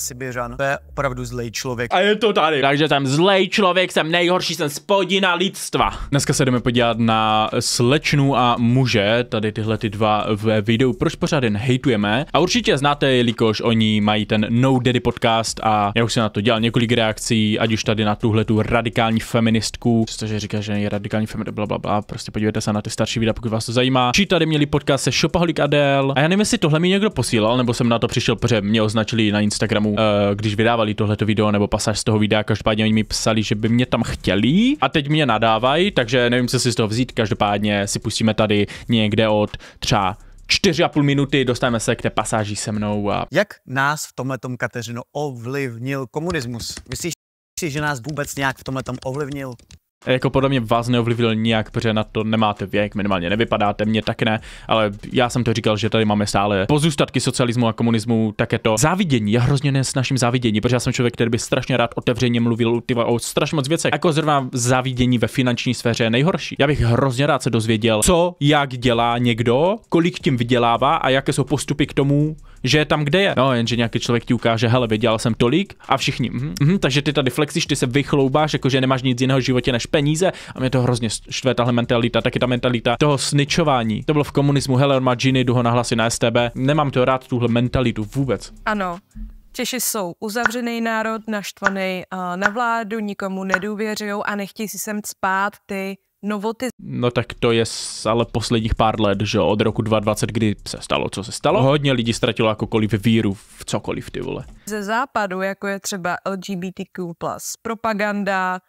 Sibiřan, to je opravdu zlej člověk. A je to tady. Takže jsem zlej člověk, jsem nejhorší, jsem spodina lidstva. Dneska se jdeme podívat na slečnu a muže, tady tyhle ty dva v videu, proč pořád jen hejtujeme. A určitě znáte, jelikož oni mají ten No Daddy podcast a já už jsem na to dělal několik reakcí, ať už tady na tuhle tu radikální feministku, přestože říká, že je radikální feminist, bla, bla, bla, prostě podívejte se na ty starší videa, pokud vás to zajímá. Či tady měli podcast se Shopaholic Adel. A já nevím, jestli tohle mi někdo posílal, nebo jsem na to přišel, protože mě označili na Instagramu týmu, mm. eh, když vydávali tohleto video nebo pasáž z toho videa, každopádně oni mi psali, že by mě tam chtěli a teď mě nadávají, takže nevím, co si z toho vzít, každopádně si pustíme tady někde od třeba čtyři a půl minuty dostaneme se k té pasáži se mnou. A... Jak nás v tom Kateřino, ovlivnil komunismus? Myslíš že nás vůbec nějak v tom ovlivnil? Jako podle mě vás neovlivnil nijak, protože na to nemáte věk, minimálně nevypadáte, mě tak ne, ale já jsem to říkal, že tady máme stále pozůstatky socialismu a komunismu, tak je to závidění. Já hrozně s naším závidění, protože já jsem člověk, který by strašně rád otevřeně mluvil tyva, o strašně moc věcech. Jako zrovna závidění ve finanční sféře je nejhorší. Já bych hrozně rád se dozvěděl, co, jak dělá někdo, kolik tím vydělává a jaké jsou postupy k tomu, že je tam, kde je. No, jenže nějaký člověk ti ukáže, hele, vydělal jsem tolik a všichni, mm, mm, takže ty tady flexíš, ty se vychloubáš, jakože nemáš nic jiného v životě než peníze a mě to hrozně štve tahle mentalita, taky ta mentalita toho sničování. To bylo v komunismu, Heller má džiny, jdu ho na STB. Nemám to rád, tuhle mentalitu vůbec. Ano, Češi jsou uzavřený národ, naštvaný na vládu, nikomu nedůvěřují a nechtějí si sem spát ty novoty. No tak to je ale posledních pár let, že od roku 2020, kdy se stalo, co se stalo. Hodně lidí ztratilo jakokoliv víru v cokoliv, ty vole. Ze západu, jako je třeba LGBTQ+, propaganda,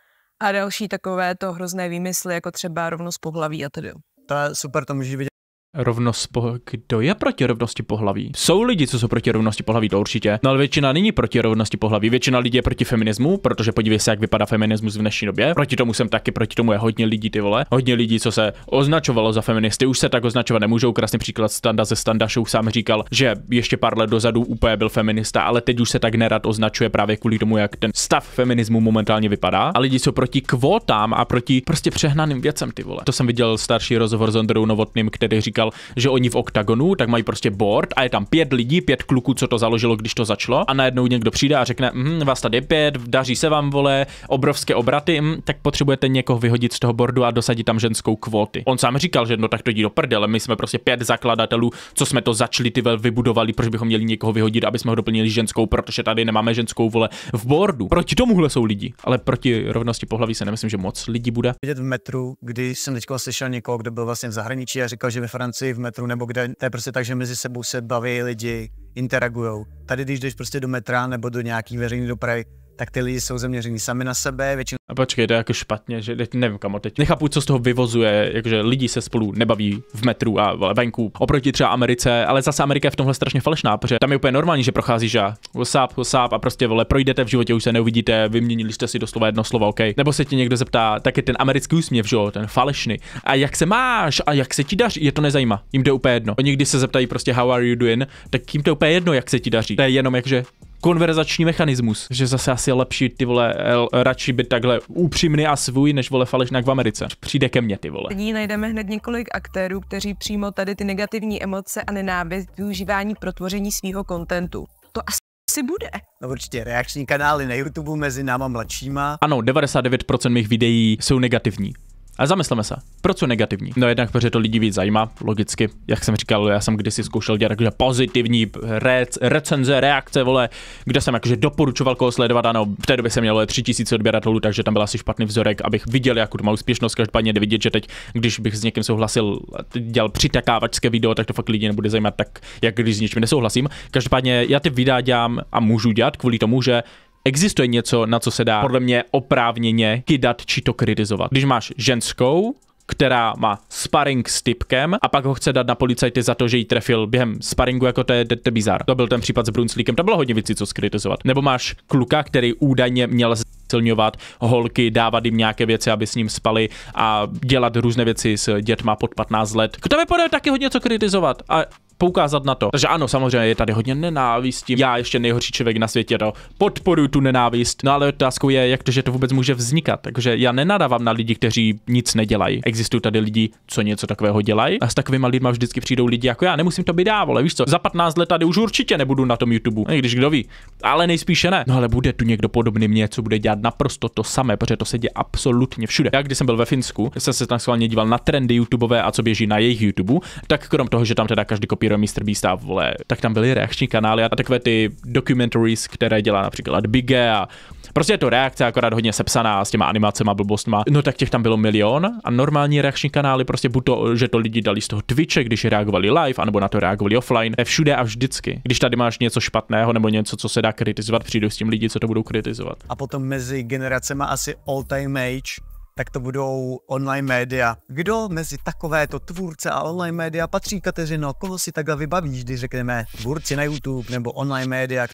a další takové to hrozné výmysly, jako třeba rovnost pohlaví a tedy. To je super, to můžeš vidět Rovnost po... Kdo je proti rovnosti pohlaví? Jsou lidi, co jsou proti rovnosti pohlaví, to určitě. No ale většina není proti rovnosti pohlaví. Většina lidí je proti feminismu, protože podívej se, jak vypadá feminismus v dnešní době. Proti tomu jsem taky, proti tomu je hodně lidí, ty vole. Hodně lidí, co se označovalo za feministy, už se tak označovat nemůžou. Krásný příklad Standa ze Standa Show sám říkal, že ještě pár let dozadu úplně byl feminista, ale teď už se tak nerad označuje právě kvůli tomu, jak ten stav feminismu momentálně vypadá. A lidi jsou proti kvótám a proti prostě přehnaným věcem, ty vole. To jsem viděl starší rozhovor s Ondrou Novotným, který říkal, říkal, že oni v oktagonu, tak mají prostě board a je tam pět lidí, pět kluků, co to založilo, když to začalo a najednou někdo přijde a řekne, mm, vás tady je pět, daří se vám vole, obrovské obraty, mm, tak potřebujete někoho vyhodit z toho boardu a dosadit tam ženskou kvóty. On sám říkal, že no tak to jdi do prdele, my jsme prostě pět zakladatelů, co jsme to začali ty vybudovali, proč bychom měli někoho vyhodit, aby jsme ho doplnili ženskou, protože tady nemáme ženskou vole v boardu. Proti tomuhle jsou lidi, ale proti rovnosti pohlaví se nemyslím, že moc lidí bude. Vidět v metru, když jsem teďka slyšel někoho, kdo byl vlastně v zahraničí a říkal, že ve Francii Francii v metru nebo kde, to je prostě tak, že mezi sebou se baví lidi, interagujou. Tady, když jdeš prostě do metra nebo do nějaký veřejné dopravy, tak ty lidi jsou zaměření sami na sebe, většinou... A počkej, to je jako špatně, že teď nevím kam teď. Nechápu, co z toho vyvozuje, jakože lidi se spolu nebaví v metru a venku, oproti třeba Americe, ale zase Amerika je v tomhle strašně falešná, protože tam je úplně normální, že procházíš že whatsapp, whatsapp a prostě vole, projdete v životě, už se neuvidíte, vyměnili jste si doslova jedno slovo, OK. Nebo se ti někdo zeptá, taky ten americký úsměv, že jo, ten falešný. A jak se máš a jak se ti daří, je to nezajímá, jim jde úplně jedno. Oni když se zeptají prostě how are you doing, tak jim to úplně jedno, jak se ti daří. To je jenom jakže konverzační mechanismus, že zase asi je lepší ty vole, el, radši být takhle upřímný a svůj, než vole falešně v Americe. Přijde ke mně ty vole. Nyní najdeme hned několik aktérů, kteří přímo tady ty negativní emoce a nenávist využívání pro tvoření svého kontentu. To asi si bude. No určitě, reakční kanály na YouTube mezi náma mladšíma. Ano, 99% mých videí jsou negativní. A zamysleme se, proč jsou negativní? No jednak, protože to lidi víc zajímá, logicky. Jak jsem říkal, já jsem kdysi zkoušel dělat jakože pozitivní rec, recenze, reakce, vole, kde jsem jakože doporučoval koho sledovat, ano, v té době jsem měl 3000 odběratelů, takže tam byl asi špatný vzorek, abych viděl, jakou to má úspěšnost. Každopádně vidět, že teď, když bych s někým souhlasil, dělal přitakávačské video, tak to fakt lidi nebude zajímat, tak jak když s něčím nesouhlasím. Každopádně já ty videa dělám a můžu dělat kvůli tomu, že Existuje něco, na co se dá podle mě oprávněně kydat či to kritizovat. Když máš ženskou, která má sparring s typkem a pak ho chce dát na policajty za to, že jí trefil během sparingu, jako to je to, bizar. To byl ten případ s Brunslíkem, to bylo hodně věcí, co skritizovat. Nebo máš kluka, který údajně měl silňovat holky, dávat jim nějaké věci, aby s ním spali a dělat různé věci s dětma pod 15 let. K tomu podle taky hodně co kritizovat. A poukázat na to. Takže ano, samozřejmě je tady hodně nenávisti. Já ještě nejhorší člověk na světě, to podporuji tu nenávist. No ale otázkou je, jak to, že to vůbec může vznikat. Takže já nenadávám na lidi, kteří nic nedělají. Existují tady lidi, co něco takového dělají. A s takovými lidmi vždycky přijdou lidi jako já. Nemusím to být já, ale víš co, za 15 let tady už určitě nebudu na tom YouTube. No, I když kdo ví. Ale nejspíše ne. No ale bude tu někdo podobný mě, co bude dělat naprosto to samé, protože to se děje absolutně všude. Já když jsem byl ve Finsku, jsem se tam schválně díval na trendy YouTubeové a co běží na jejich YouTube, tak krom toho, že tam teda každý kopíruje Mr. Beast a vole, tak tam byly reakční kanály a takové ty documentaries, které dělá například Bigge a Prostě je to reakce, akorát hodně sepsaná s těma animacema, blbostma. No tak těch tam bylo milion a normální reakční kanály prostě buď to, že to lidi dali z toho Twitche, když reagovali live, anebo na to reagovali offline, je všude a vždycky. Když tady máš něco špatného nebo něco, co se dá kritizovat, přijdu s tím lidi, co to budou kritizovat. A potom mezi generacema asi all time age tak to budou online média. Kdo mezi takovéto tvůrce a online média patří, Kateřino? Koho si takhle vybavíš, když řekneme tvůrci na YouTube nebo online média,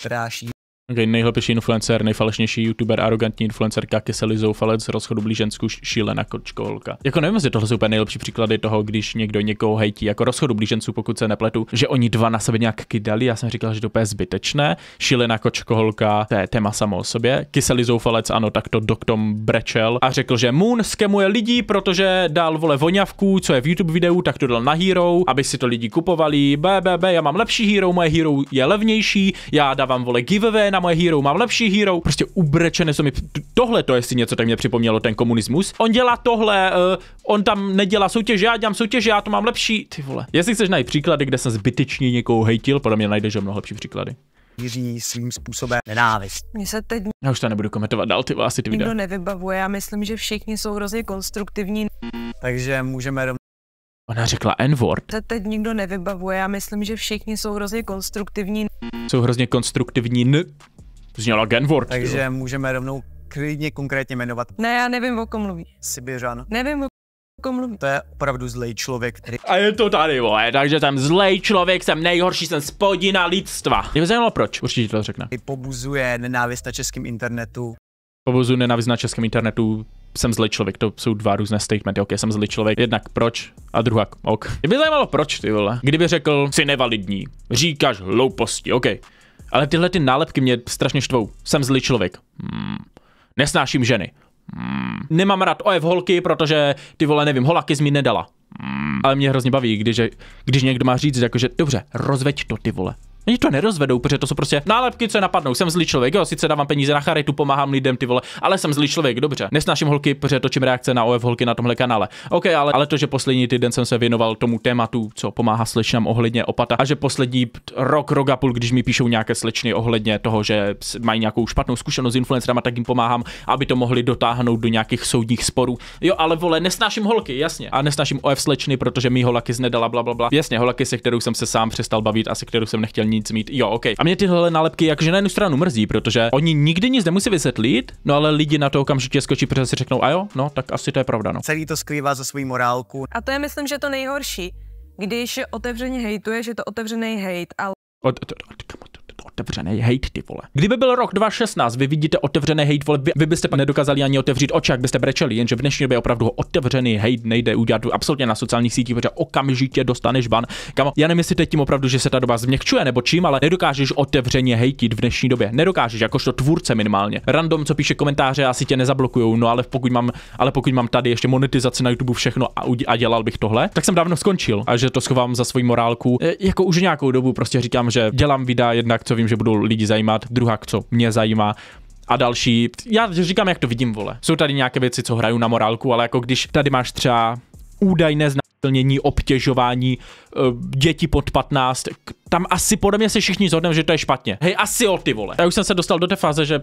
která šíří Okay, nejlepší influencer, nejfalešnější youtuber, arrogantní influencerka, kyselý zoufalec, rozchodu ženskou šílená kočkolka. Jako nevím, jestli tohle jsou úplně nejlepší příklady toho, když někdo někoho hejtí, jako rozchodu blíženců, pokud se nepletu, že oni dva na sebe nějak kydali, já jsem říkal, že to je zbytečné, šílená kočkolka, to je téma samo o sobě, kyselý zoufalec, ano, tak to doktom brečel a řekl, že Moon skemuje lidi, protože dal vole voňavku, co je v YouTube videu, tak to dal na Hero, aby si to lidi kupovali, BBB, já mám lepší Hero, moje Hero je levnější, já dávám vole giveaway na moje hero, mám lepší hero, prostě ubrečené se mi. Tohle to, jestli něco tak mě připomnělo ten komunismus. On dělá tohle, uh, on tam nedělá soutěže, já dělám soutěže, já to mám lepší. Ty vole. Jestli chceš najít příklady, kde jsem zbytečně někoho hejtil, podle mě najdeš mnoho lepší příklady Jiří svým způsobem nenávist. Mě se teď... Já už to nebudu komentovat dál, ty asi ty Nikdo nevybavuje, já myslím, že všichni jsou hrozně konstruktivní. Takže můžeme rovnou... Ona řekla N-word. Se teď nikdo nevybavuje, já myslím, že všichni jsou hrozně konstruktivní. Jsou hrozně konstruktivní, n to zněla Genward. Takže jo. můžeme rovnou klidně konkrétně jmenovat. Ne, já nevím, o kom mluví. Sibiřan. Nevím, o kom mluví. To je opravdu zlej člověk, který... A je to tady, vole, takže jsem zlej člověk, jsem nejhorší, jsem spodina lidstva. Mě mi zajímalo proč, určitě to řekne. Pobuzuje nenávist na českém internetu. Pobuzuje nenávist na českém internetu, jsem zlej člověk, to jsou dva různé statementy, ok, jsem zlej člověk, jednak proč a druhá ok. Mě by zajímalo proč, ty vole. Kdyby řekl, jsi nevalidní, říkáš hlouposti, ok. Ale tyhle ty nálepky mě strašně štvou. Jsem zlý člověk. Hmm. Nesnáším ženy. Hmm. Nemám rád OF holky, protože ty vole, nevím, holaky z mi nedala. Hmm. Ale mě hrozně baví, když, když někdo má říct, jakože dobře, rozveď to ty vole. Oni to nerozvedou, protože to jsou prostě nálepky, co je napadnou. Jsem zlý člověk, jo, sice dávám peníze na charitu, pomáhám lidem, ty vole, ale jsem zlý člověk, dobře. Nesnáším holky, protože točím reakce na OF holky na tomhle kanále. OK, ale, ale to, že poslední týden jsem se věnoval tomu tématu, co pomáhá slečnám ohledně opata a že poslední rok, rok a půl, když mi píšou nějaké slečny ohledně toho, že mají nějakou špatnou zkušenost s influencerama, tak jim pomáhám, aby to mohli dotáhnout do nějakých soudních sporů. Jo, ale vole, nesnáším holky, jasně. A nesnáším OF slečny, protože mi holaky znedala, bla, bla, bla. Jasně, holaky, se kterou jsem se sám přestal bavit a se kterou jsem nechtěl nic mít. Jo, OK. A mě tyhle nálepky jakože na jednu stranu mrzí, protože oni nikdy nic nemusí vysvětlit, no ale lidi na to okamžitě skočí, protože si řeknou, a jo, no tak asi to je pravda. No. Celý to skrývá za svou morálku. A to je, myslím, že to nejhorší. Když otevřeně hejtuješ, je to otevřený hejt, ale otevřený hate, ty vole. Kdyby byl rok 2016, vy vidíte otevřený hate, vole, vy, vy byste pak nedokázali ani otevřít oči, jak byste brečeli, jenže v dnešní době opravdu otevřený hate nejde udělat absolutně na sociálních sítích, protože okamžitě dostaneš ban. Kamo, já nemyslím teď tím opravdu, že se ta doba změkčuje nebo čím, ale nedokážeš otevřeně hejtit v dnešní době. Nedokážeš, jakožto tvůrce minimálně. Random, co píše komentáře, asi tě nezablokujou, no ale pokud mám, ale pokud mám tady ještě monetizaci na YouTube všechno a, a dělal bych tohle, tak jsem dávno skončil a že to schovám za svoji morálku. E, jako už nějakou dobu prostě říkám, že dělám videa jednak, co vím, že budou lidi zajímat, druhá, co mě zajímá, a další. Já říkám, jak to vidím, vole. Jsou tady nějaké věci, co hrajou na morálku, ale jako když tady máš třeba údajné znásilnění, obtěžování eh, děti pod 15, tam asi podle mě se všichni zhodneme, že to je špatně. Hej, asi o ty vole. Já už jsem se dostal do té fáze, že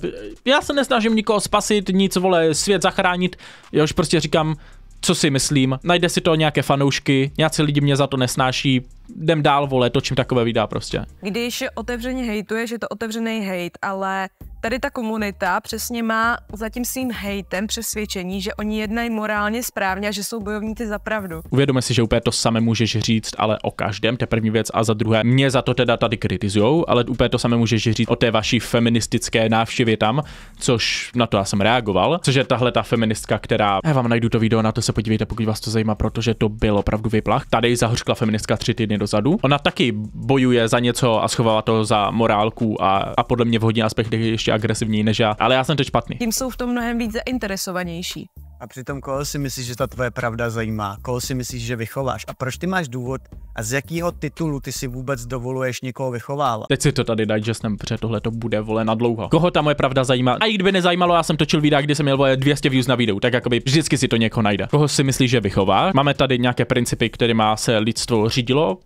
já se nesnažím nikoho spasit, nic vole, svět zachránit, já už prostě říkám, co si myslím, najde si to nějaké fanoušky, nějací lidi mě za to nesnáší, jdem dál, vole, točím takové videa prostě. Když otevřeně hejtuješ, je to otevřený hejt, ale tady ta komunita přesně má za tím svým hejtem přesvědčení, že oni jednají morálně správně a že jsou bojovníci za pravdu. Uvědomuji si, že úplně to samé můžeš říct, ale o každém, to je první věc, a za druhé, mě za to teda tady kritizujou, ale úplně to samé můžeš říct o té vaší feministické návštěvě tam, což na to já jsem reagoval, což je tahle ta feministka, která, já vám najdu to video, na to se podívejte, pokud vás to zajímá, protože to bylo opravdu vyplach. Tady zahořkla feministka tři týdny hodně dozadu. Ona taky bojuje za něco a schovává to za morálku a, a podle mě v hodně aspektech je ještě agresivní než já, ale já jsem teď špatný. Tím jsou v tom mnohem víc zainteresovanější. A přitom koho si myslíš, že ta tvoje pravda zajímá? Koho si myslíš, že vychováš? A proč ty máš důvod a z jakého titulu ty si vůbec dovoluješ někoho vychovávat? Teď si to tady daj, že jsem, protože tohle to bude vole na dlouho. Koho ta moje pravda zajímá? A i kdyby nezajímalo, já jsem točil videa, kdy jsem měl vole 200 views na videu, tak jakoby vždycky si to někoho najde. Koho si myslíš, že vychová? Máme tady nějaké principy, které má se lidstvo řídilo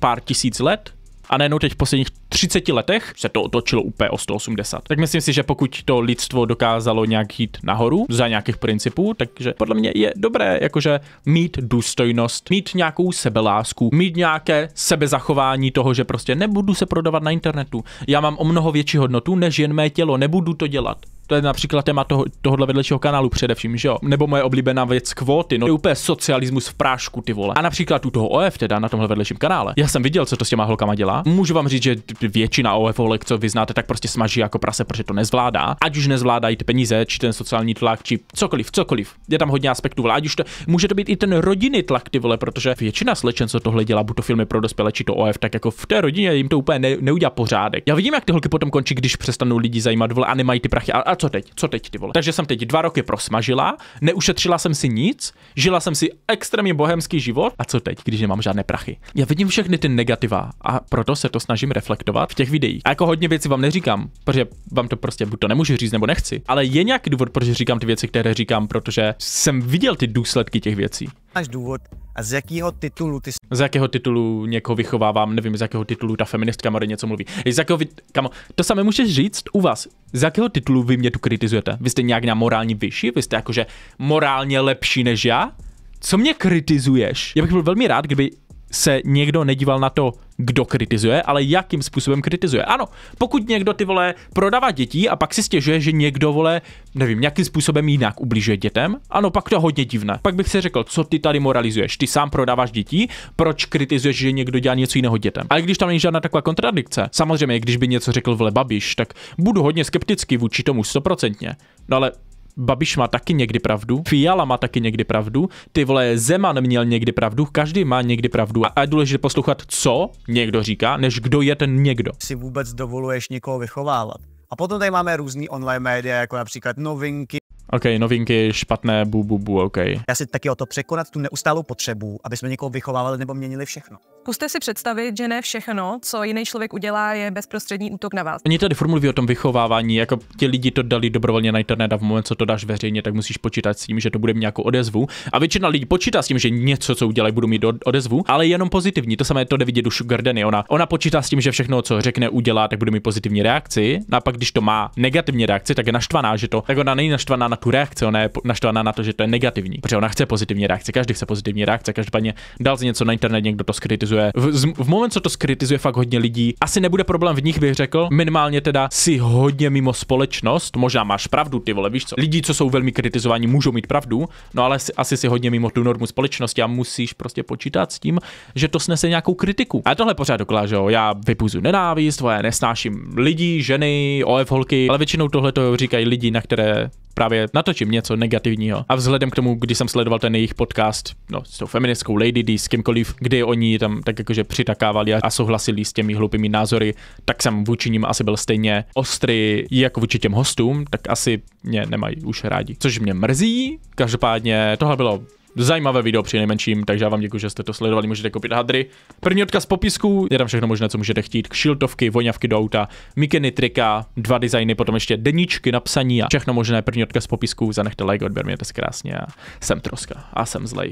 pár tisíc let, a najednou teď v posledních 30 letech se to otočilo úplně o 180. Tak myslím si, že pokud to lidstvo dokázalo nějak jít nahoru za nějakých principů, takže podle mě je dobré jakože mít důstojnost, mít nějakou sebelásku, mít nějaké sebezachování toho, že prostě nebudu se prodávat na internetu. Já mám o mnoho větší hodnotu než jen mé tělo, nebudu to dělat. To je například téma toho, tohohle vedlejšího kanálu především, že jo? Nebo moje oblíbená věc kvóty, no to je úplně socialismus v prášku, ty vole. A například u toho OF, teda na tomhle vedlejším kanále. Já jsem viděl, co to s těma holkama dělá. Můžu vám říct, že většina OF holek, co vy znáte, tak prostě smaží jako prase, protože to nezvládá. Ať už nezvládají ty peníze, či ten sociální tlak, či cokoliv, cokoliv. Je tam hodně aspektů, vole. Ať už to, může to být i ten rodinný tlak, ty vole, protože většina slečen, co tohle dělá, buď to filmy pro dospělé, či to OF, tak jako v té rodině jim to úplně ne, neudělá pořádek. Já vidím, jak ty holky potom končí, když přestanou lidi zajímat, vole, a nemají ty prachy. A, a co teď, co teď ty vole. Takže jsem teď dva roky prosmažila, neušetřila jsem si nic, žila jsem si extrémně bohemský život a co teď, když nemám žádné prachy. Já vidím všechny ty negativa a proto se to snažím reflektovat v těch videích. A jako hodně věcí vám neříkám, protože vám to prostě buď to nemůžu říct nebo nechci, ale je nějaký důvod, proč říkám ty věci, které říkám, protože jsem viděl ty důsledky těch věcí máš důvod a z jakého titulu ty... Z jakého titulu někoho vychovávám, nevím, z jakého titulu ta feministka Mary něco mluví. Z jakého vy... Kamo, to samé můžeš říct u vás. Z jakého titulu vy mě tu kritizujete? Vy jste nějak na morální vyšší? Vy jste jakože morálně lepší než já? Co mě kritizuješ? Já bych byl velmi rád, kdyby se někdo nedíval na to kdo kritizuje, ale jakým způsobem kritizuje. Ano, pokud někdo ty vole prodává dětí a pak si stěžuje, že někdo vole, nevím, nějakým způsobem jinak ubližuje dětem, ano, pak to je hodně divné. Pak bych si řekl, co ty tady moralizuješ, ty sám prodáváš děti, proč kritizuješ, že někdo dělá něco jiného dětem. Ale když tam není žádná taková kontradikce, samozřejmě, když by něco řekl vle Babiš, tak budu hodně skeptický vůči tomu stoprocentně. No ale Babiš má taky někdy pravdu, Fiala má taky někdy pravdu, ty vole Zeman měl někdy pravdu, každý má někdy pravdu. A, a je důležité poslouchat, co někdo říká, než kdo je ten někdo. Si vůbec dovoluješ někoho vychovávat. A potom tady máme různý online média, jako například novinky. OK, novinky špatné, bu, bu, bu, OK. Já si taky o to překonat tu neustálou potřebu, aby jsme někoho vychovávali nebo měnili všechno. Zkuste si představit, že ne všechno, co jiný člověk udělá, je bezprostřední útok na vás. Oni tady formulují o tom vychovávání, jako ti lidi to dali dobrovolně na internet a v moment, co to dáš veřejně, tak musíš počítat s tím, že to bude mít nějakou odezvu. A většina lidí počítá s tím, že něco, co udělají, budou mít odezvu, ale jenom pozitivní. To samé to jde vidět u Sugar Danny. Ona, ona počítá s tím, že všechno, co řekne, udělá, tak bude mít pozitivní reakci. No a pak, když to má negativní reakci, tak je naštvaná, že to, tak ona není naštvaná na tu reakci, ona je naštvaná na to, že to je negativní. Protože ona chce pozitivní reakci, každý chce pozitivní reakce. Každopádně dal něco na internet, někdo to skritizuje skritizuje. V, z, v moment, co to skritizuje fakt hodně lidí, asi nebude problém v nich, bych řekl. Minimálně teda si hodně mimo společnost, možná máš pravdu, ty vole, víš co? Lidi, co jsou velmi kritizováni, můžou mít pravdu, no ale si, asi si hodně mimo tu normu společnosti a musíš prostě počítat s tím, že to snese nějakou kritiku. A tohle pořád dokáže, jo, já vypůzu nenávist, já nesnáším lidi, ženy, OF holky, ale většinou tohle to říkají lidi, na které právě natočím něco negativního. A vzhledem k tomu, když jsem sledoval ten jejich podcast, no, s tou feministkou Lady D, s kýmkoliv, kdy oni tam tak jakože přitakávali a souhlasili s těmi hloupými názory, tak jsem vůči ním asi byl stejně ostrý jako vůči těm hostům, tak asi mě nemají už rádi. Což mě mrzí, každopádně tohle bylo zajímavé video při nejmenším, takže já vám děkuji, že jste to sledovali, můžete koupit hadry. První odkaz popisku, je tam všechno možné, co můžete chtít, kšiltovky, voňavky do auta, mikiny, trika, dva designy, potom ještě deníčky na psaní a všechno možné, první odkaz popisku, zanechte like, odběr, mějte se krásně a jsem troska a jsem zlej.